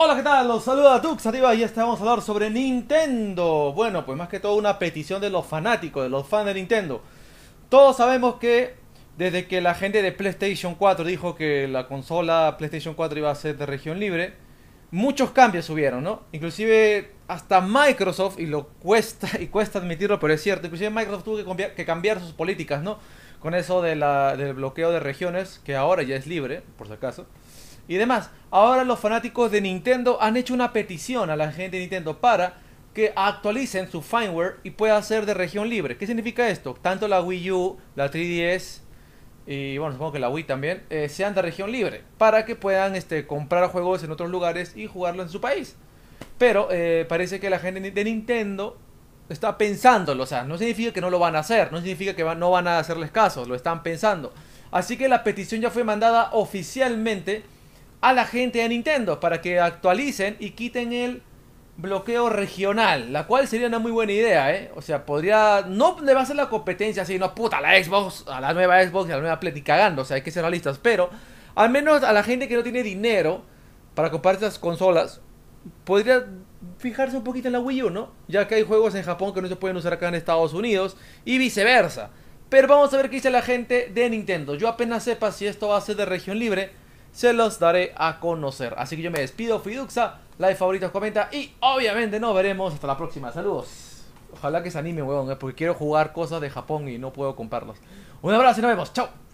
Hola, ¿qué tal? Los saluda arriba y este vamos a hablar sobre Nintendo. Bueno, pues más que todo una petición de los fanáticos, de los fans de Nintendo. Todos sabemos que desde que la gente de PlayStation 4 dijo que la consola PlayStation 4 iba a ser de región libre, muchos cambios hubieron, ¿no? Inclusive hasta Microsoft, y lo cuesta, y cuesta admitirlo, pero es cierto, inclusive Microsoft tuvo que cambiar, sus políticas, ¿no? Con eso del bloqueo de regiones, que ahora ya es libre, por si acaso y demás. Ahora los fanáticos de Nintendo han hecho una petición a la gente de Nintendo para que actualicen su firmware y pueda ser de región libre. ¿Qué significa esto? Tanto la Wii U, la 3DS y bueno, supongo que la Wii también eh, sean de región libre para que puedan este, comprar juegos en otros lugares y jugarlos en su país. Pero eh, parece que la gente de Nintendo está pensándolo, o sea, no significa que no lo van a hacer, no significa que no van a hacerles caso, lo están pensando. Así que la petición ya fue mandada oficialmente a la gente de Nintendo para que actualicen y quiten el bloqueo regional, la cual sería una muy buena idea, ¿eh? O sea, podría... No le va a hacer la competencia así, no, puta, a la Xbox, a la nueva Xbox, a la nueva Play, cagando, o sea, hay que ser realistas, pero al menos a la gente que no tiene dinero para comprar estas consolas, podría fijarse un poquito en la Wii U, ¿no? Ya que hay juegos en Japón que no se pueden usar acá en Estados Unidos y viceversa. Pero vamos a ver qué dice la gente de Nintendo. Yo apenas sepa si esto va a ser de región libre se los daré a conocer. Así que yo me despido, Fiduxa, like, favoritos, comenta y obviamente nos veremos hasta la próxima. Saludos. Ojalá que se anime, weón, eh, porque quiero jugar cosas de Japón y no puedo comprarlos. Un abrazo y nos vemos. Chao.